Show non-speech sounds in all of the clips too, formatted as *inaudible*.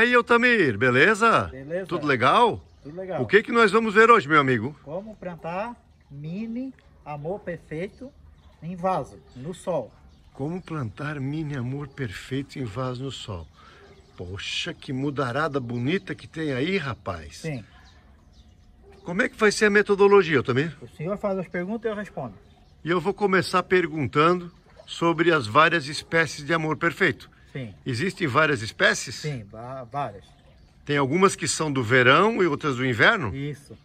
aí, Otamir, beleza? Beleza. Tudo legal? Tudo legal. O que, que nós vamos ver hoje, meu amigo? Como plantar mini amor perfeito em vaso, no sol. Como plantar mini amor perfeito em vaso no sol. Poxa, que mudarada bonita que tem aí, rapaz. Sim. Como é que vai ser a metodologia, Otamir? O senhor faz as perguntas e eu respondo. E eu vou começar perguntando sobre as várias espécies de amor perfeito. Sim. Existem várias espécies? Sim, várias. Tem algumas que são do verão e outras do inverno? Isso.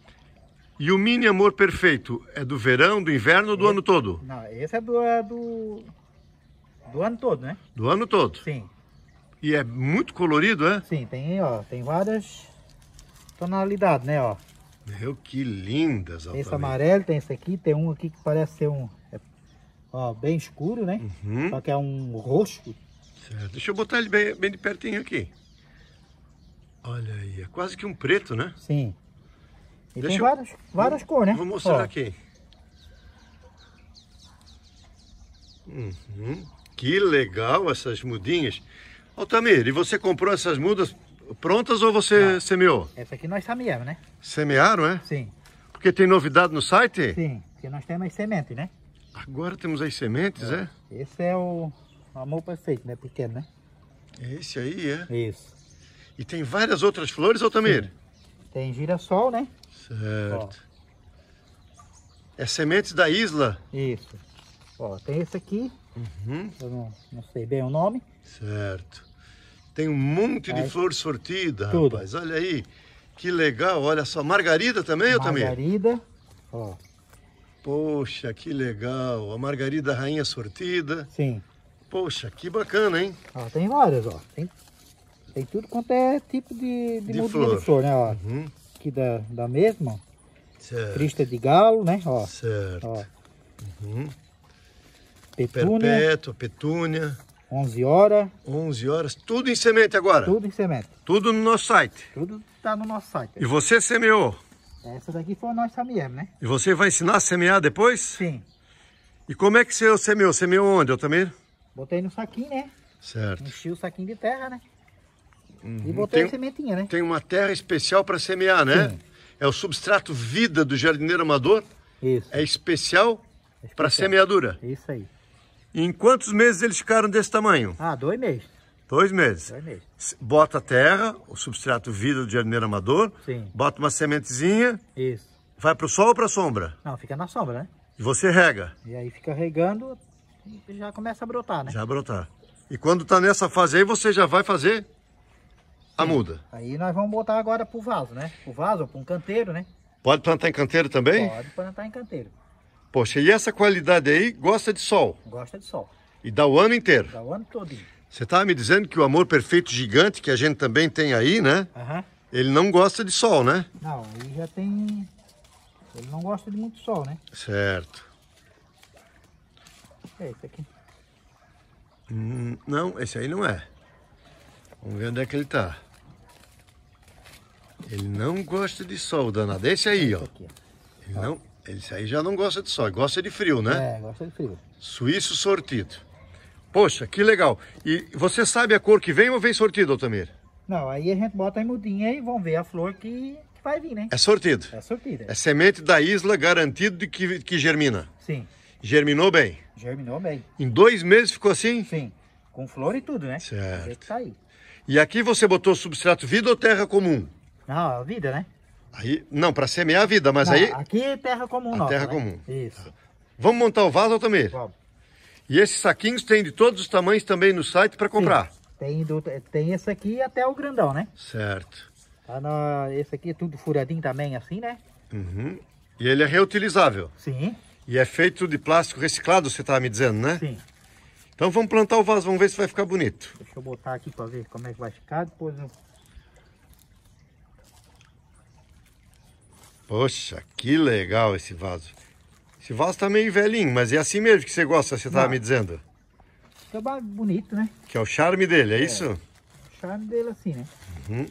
E o mini amor perfeito é do verão, do inverno ou do esse, é- ano todo? Não, esse é do, é do, do ano todo, né? Do ano todo? Sim. E é muito colorido, é? Sim, tem, ó, tem várias tonalidades, né, ó. Meu, que lindas, Tem esse amarelo, tem esse aqui, tem um aqui que parece ser um, é, ó, bem escuro, né? Uhum. Só que é um roxo Certo. Deixa eu botar ele bem, bem de pertinho aqui. Olha aí, é quase que um preto, né? Sim. E Deixa tem eu... várias, várias vou, cores, né? Vou mostrar Ó. aqui. Uhum. Que legal essas mudinhas. Altamir, e você comprou essas mudas prontas ou você Não. semeou? Essa aqui nós semeamos, né? Semearam, é? Sim. Porque tem novidade no site? Sim, porque nós temos as sementes, né? Agora temos as sementes, é? é? Esse é o um amor perfeito, né? Pequeno, né? Esse aí, é? Isso. E tem várias outras flores, Altamira? Sim. Tem girassol, né? Certo. Ó. É sementes da isla? Isso. Ó, tem esse aqui. Uhum. Eu não, não sei bem o nome. Certo. Tem um monte de flores flor sortida, Tudo. rapaz. Olha aí. Que legal. Olha só. Margarida também, Altamira? Margarida. Ó. Poxa, que legal. A margarida rainha sortida. Sim. Poxa, que bacana, hein? Ó, tem várias, ó. Tem, tem tudo quanto é tipo de, de, de flor. de flor, né? Ó, uhum. Aqui da, da mesma. Certo. Crista de galo, né? Ó, certo. Ó. Uhum. Petúnia. Perpétua, petúnia. 11 horas. 11 horas. Tudo em semente agora? Tudo em semente. Tudo no nosso site? Tudo está no nosso site. E você semeou? Essa daqui foi nós semeamos, né? E você vai ensinar a semear depois? Sim. E como é que você semeou? Semeou onde, Altamiro? Botei no saquinho, né? Certo. Enchi o saquinho de terra, né? Uhum. E botei tem, a sementinha, né? Tem uma terra especial para semear, né? Sim. É o substrato vida do jardineiro amador. Isso. É especial, é especial. para semeadura. Isso aí. E em quantos meses eles ficaram desse tamanho? Ah, dois meses. Dois meses. Dois meses. Bota a terra, o substrato vida do jardineiro amador. Sim. Bota uma sementezinha. Isso. Vai para o sol ou para a sombra? Não, fica na sombra, né? E você rega? E aí fica regando já começa a brotar, né? Já brotar. E quando tá nessa fase aí, você já vai fazer Sim. a muda? Aí nós vamos botar agora pro vaso, né? Pro vaso, para um canteiro, né? Pode plantar em canteiro também? Pode plantar em canteiro. Poxa, e essa qualidade aí gosta de sol? Gosta de sol. E dá o ano inteiro? Dá o ano todo. Você estava tá me dizendo que o amor perfeito gigante, que a gente também tem aí, né? Uhum. Ele não gosta de sol, né? Não, ele já tem... Ele não gosta de muito sol, né? Certo. É esse aqui. Hum, não, esse aí não é. Vamos ver onde é que ele tá. Ele não gosta de sol, danado. Esse aí, ó. Aqui, ó. Ele, não, esse aí já não gosta de sol, gosta de frio, né? É, gosta de frio. Suíço sortido. Poxa, que legal. E você sabe a cor que vem ou vem sortido, Altamir? Não, aí a gente bota a mudinha e vão ver a flor que, que vai vir, né? É sortido. É sortido. É semente da isla garantido de que, que germina. Sim. Germinou bem? Germinou bem. Em dois meses ficou assim? Sim. Com flor e tudo, né? Certo. Tá e aqui você botou substrato vida ou terra comum? Não, vida, né? Aí, não, para semear a vida, mas não, aí... Aqui é terra comum a terra né? comum. Isso. Tá. Vamos montar o vaso, Altamir? Vamos. E esses saquinhos tem de todos os tamanhos também no site para comprar? Tem, do, tem esse aqui até o grandão, né? Certo. Tá no, esse aqui é tudo furadinho também, assim, né? Uhum. E ele é reutilizável? Sim. E é feito de plástico reciclado, você estava me dizendo, né? Sim. Então vamos plantar o vaso, vamos ver se vai ficar bonito. Deixa eu botar aqui para ver como é que vai ficar, depois eu... Poxa, que legal esse vaso. Esse vaso está meio velhinho, mas é assim mesmo que você gosta, você estava me dizendo. É bonito, né? Que é o charme dele, é, é isso? O charme dele é assim, né? Uhum.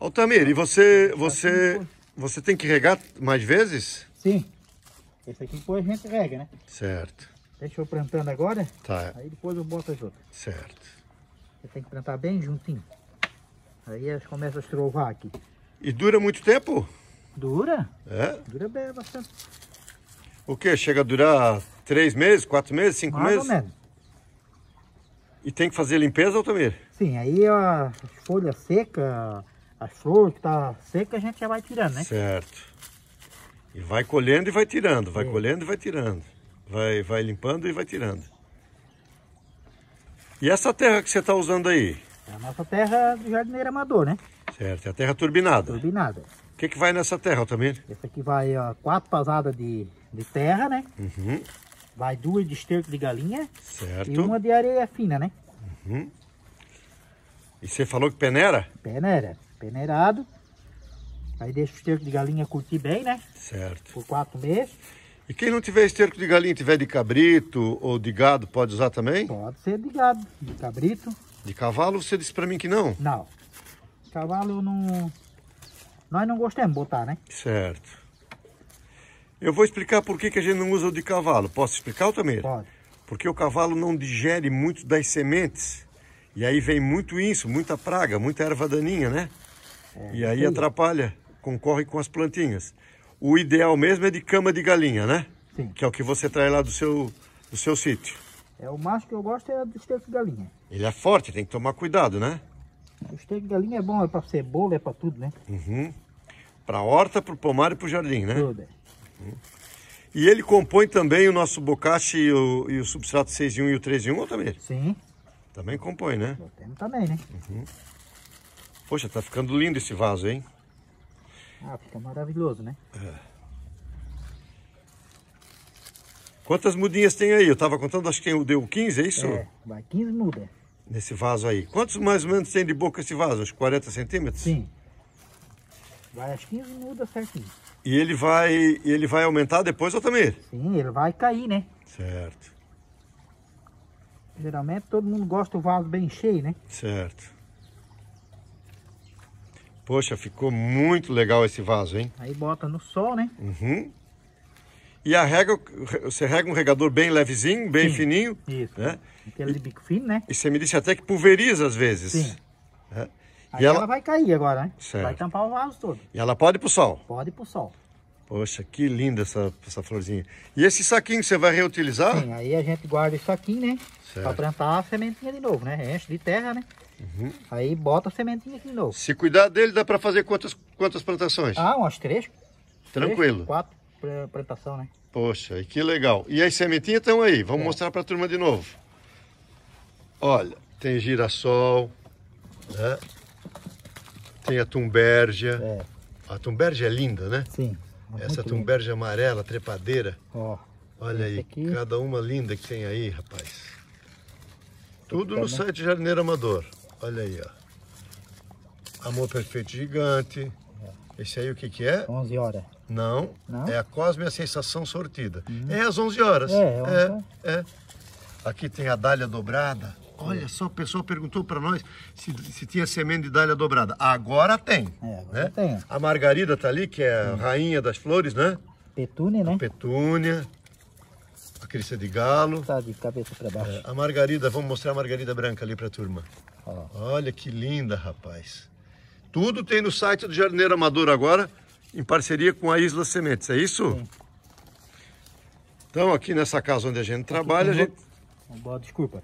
Altamir, e você, tá você, você tem que regar mais vezes? Sim. Esse aqui depois a gente rega, né? Certo. Deixa eu plantando agora. Tá. Aí depois eu boto as outras. Certo. Você tem que plantar bem juntinho. Aí elas começam a estrovar aqui. E dura muito tempo? Dura. É? Dura bem, bastante. O que? Chega a durar três meses, quatro meses, cinco Mais meses? Mais ou menos. E tem que fazer limpeza, Altamir? Sim, aí a folha seca as flores que tá seca a gente já vai tirando, né? Certo. E vai colhendo e vai tirando, vai é. colhendo e vai tirando. Vai, vai limpando e vai tirando. E essa terra que você está usando aí? É a nossa terra do jardineiro amador, né? Certo, é a terra turbinada. Turbinada. O que, que vai nessa terra, também? Essa aqui vai ó, quatro pasadas de, de terra, né? Uhum. Vai duas de esterco de galinha. Certo. E uma de areia fina, né? Uhum. E você falou que peneira? Peneira peneirado. Aí deixa o esterco de galinha curtir bem, né? Certo. Por quatro meses. E quem não tiver esterco de galinha, tiver de cabrito ou de gado, pode usar também? Pode ser de gado, de cabrito. De cavalo você disse para mim que não? Não. Cavalo não... Nós não gostamos de botar, né? Certo. Eu vou explicar por que, que a gente não usa o de cavalo. Posso explicar, também? Pode. Porque o cavalo não digere muito das sementes. E aí vem muito isso, muita praga, muita erva daninha, né? e aí sim. atrapalha, concorre com as plantinhas. O ideal mesmo é de cama de galinha, né? Sim. Que é o que você traz lá do seu, do seu sítio. É, o macho que eu gosto é do esteco de galinha. Ele é forte, tem que tomar cuidado, né? O esteco de galinha é bom, é para cebola, é para tudo, né? Uhum. Para horta, para o pomar e para o jardim, né? Tudo, é. Uhum. E ele compõe também o nosso bocache e o, e o substrato 6 e 1 e o 3 de 1, Altamir? Sim. Também compõe, né? Botemos também, né? Uhum. Poxa, tá ficando lindo esse vaso, hein? Ah, fica maravilhoso, né? É. Quantas mudinhas tem aí? Eu tava contando, acho que deu 15, é isso? É, vai 15 mudas. Nesse vaso aí. Quantos mais ou menos tem de boca esse vaso? que 40 centímetros? Sim. Vai as 15 mudas certinho. E ele vai, ele vai aumentar depois, ou também? Sim, ele vai cair, né? Certo. Geralmente todo mundo gosta do vaso bem cheio, né? Certo. Poxa, ficou muito legal esse vaso, hein? Aí bota no sol, né? Uhum. E a rega, você rega um regador bem levezinho, bem Sim, fininho. Isso. Né? Aquele de bico fino, né? E você me disse até que pulveriza às vezes. Sim. Né? Aí ela... ela... vai cair agora, né? Certo. Vai tampar o vaso todo. E ela pode ir pro sol? Pode ir pro sol. Poxa, que linda essa, essa florzinha. E esse saquinho você vai reutilizar? Sim, aí a gente guarda esse saquinho, né? Certo. Pra plantar a sementinha de novo, né? Enche de terra, né? Uhum. Aí bota a sementinha aqui de novo. Se cuidar dele, dá para fazer quantas, quantas plantações? Ah, umas três. Tranquilo. Três, quatro plantação, né? Poxa, que legal. E as sementinhas estão aí. Vamos é. mostrar para a turma de novo. Olha, tem girassol, né? Tem a tumbergia. É. A tumbergia é linda, né? Sim. É Essa tumbergia amarela, trepadeira. Ó, Olha aí, aqui. cada uma linda que tem aí, rapaz. Tudo no é site Jardineiro Amador. Olha aí, ó. Amor Perfeito Gigante. Esse aí o que que é? 11 horas. Não, Não? é a Cosme a Sensação Sortida. Uhum. É às 11 horas. É, é, é, é. Aqui tem a dália dobrada. Olha só, o pessoal perguntou para nós se, se, tinha semente de dália dobrada. Agora tem. É, agora né? tem. A Margarida tá ali, que é a Sim. rainha das flores, né? Petúnia, né? petúnia. A crista de galo. Tá de cabeça para baixo. É, a Margarida, vamos mostrar a Margarida branca ali para a turma. Olha, Olha que linda, rapaz. Tudo tem no site do Jardineiro Amador agora, em parceria com a Isla Sementes, é isso? Sim. Então, aqui nessa casa onde a gente aqui trabalha, a gente... Outra... Desculpa,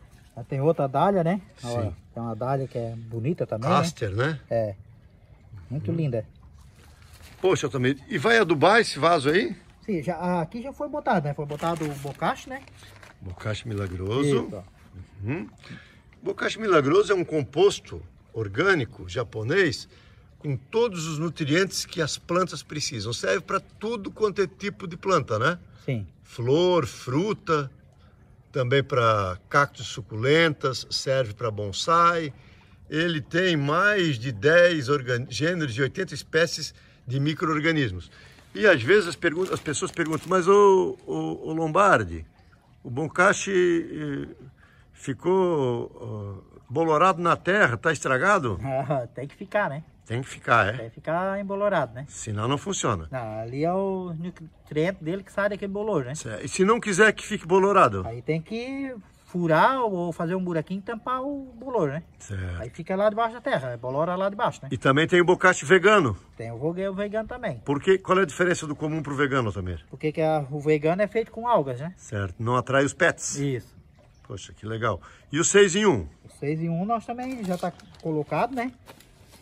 tem outra dália, né? Sim. Olha, tem uma dália que é bonita também, né? Caster, né? né? É, muito hum. linda. Poxa, também. E vai adubar esse vaso aí? Sim, já, aqui já foi botado, né? Foi botado o bocache, né? Bocache milagroso. Isso, uhum. Bokashi milagroso é um composto orgânico japonês com todos os nutrientes que as plantas precisam. Serve para tudo quanto é tipo de planta, né? Sim. Flor, fruta, também para cactos suculentas, serve para bonsai. Ele tem mais de 10 gêneros de 80 espécies de micro-organismos. E às vezes as, as, pessoas perguntam, mas o, o, o Lombardi, o Boncache eh, Ficou bolorado na terra, tá estragado? *laughs* Ah, tem que ficar, né? Tem que ficar, é? Tem que ficar embolorado, né? Senão não funciona. Não, ali é o nutriente dele que sai daquele bolor, né? Certo. E se não quiser que fique bolorado? Aí tem que furar ou fazer um buraquinho e tampar o bolor, né? Certo. Aí fica lá debaixo da terra, bolora lá debaixo, né? E também tem o bocache vegano? Tem o, vegano também. Por que, qual é a diferença do comum pro vegano, também? Porque que a, o vegano é feito com algas, né? Certo, não atrai os pets. Isso. Poxa, que legal. E o 6 em 1? Um? O 6 em 1 um nós também já tá colocado, né?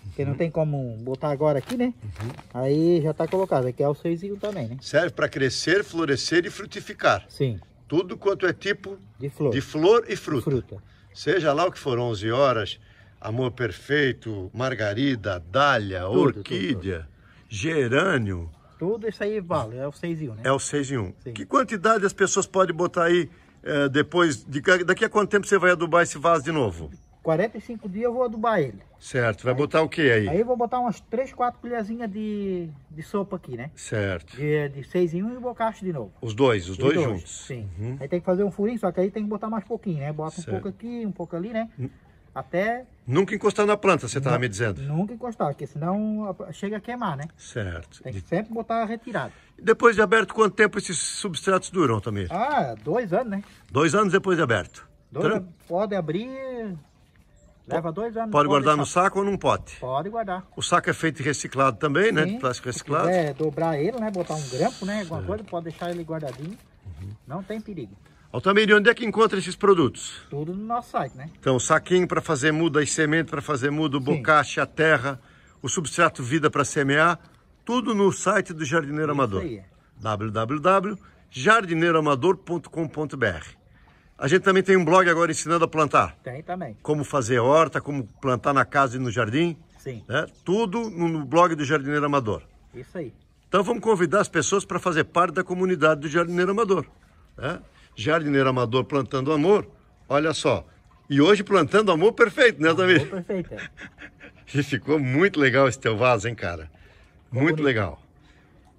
Porque uhum. não tem como botar agora aqui, né? Uhum. Aí já tá colocado. Aqui é o 6 em 1 um também, né? Serve para crescer, florescer e frutificar. Sim. Tudo quanto é tipo de flor, de flor e fruta. fruta. Seja lá o que for, 11 horas, amor perfeito, margarida, dália, tudo, orquídea, tudo, tudo. gerânio. Tudo isso aí vale, é o 6 em 1, um, né? É o 6 em 1. Um. Que quantidade as pessoas podem botar aí é, depois, de, daqui a quanto tempo você vai adubar esse vaso de novo? 45 dias eu vou adubar ele. Certo, vai aí, botar o que aí? Aí eu vou botar umas 3, 4 colherzinhas de, de sopa aqui, né? Certo. De, seis 6 em 1 um e um bocacho de novo. Os dois, os, dois, dois, juntos? Sim. Uhum. Aí tem que fazer um furinho, só que aí tem que botar mais pouquinho, né? Bota certo. um pouco aqui, um pouco ali, né? Hum. Até. Nunca encostar na planta, você estava me dizendo? Nunca encostar, porque senão chega a queimar, né? Certo. Tem que sempre botar retirado. Depois de aberto, quanto tempo esses substratos duram, também Ah, dois anos, né? Dois anos depois de aberto. Dois, Pode abrir, leva dois anos. Pode, pode guardar deixar. no saco ou num pote? Pode guardar. O saco é feito reciclado também, né? Sim. né? plástico reciclado. é dobrar ele, né? Botar um grampo, né? Alguma certo. coisa, pode deixar ele guardadinho. Uhum. Não tem perigo. Altamir, onde é que encontra esses produtos? Tudo no nosso site, né? Então, saquinho para fazer muda as semente para fazer muda, a terra, o substrato vida para semear, tudo no site do Jardineiro Amador. É. www.jardineiroamador.com.br a gente também tem um blog agora ensinando a plantar. Tem também. Como fazer horta, como plantar na casa e no jardim. Sim. Né? Tudo no blog do Jardineiro Amador. Isso aí. Então vamos convidar as pessoas para fazer parte da comunidade do Jardineiro Amador. Né? jardineiro amador plantando amor, olha só. E hoje plantando amor perfeito, né, Davi? Amor perfeito. É. *laughs* e ficou muito legal esse teu vaso, hein, cara? Ficou muito bonito. legal.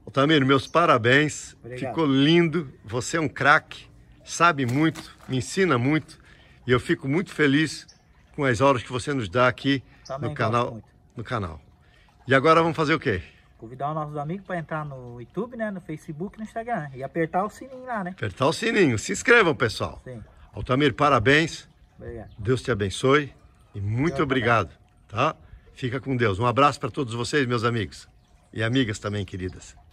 Otamir, meus parabéns. Obrigado. Ficou lindo. Você é um craque, sabe muito, me ensina muito. E eu fico muito feliz com as horas que você nos dá aqui no canal, no canal. E agora vamos fazer o quê? Convidar os nossos amigos para entrar no YouTube, né? No Facebook no Instagram. E apertar o sininho lá, né? Apertar o sininho. Se inscrevam, pessoal. Sim. Altamir, parabéns. Obrigado. Deus te abençoe. E muito Eu obrigado. Também. Tá? Fica com Deus. Um abraço para todos vocês, meus amigos. E amigas também, queridas.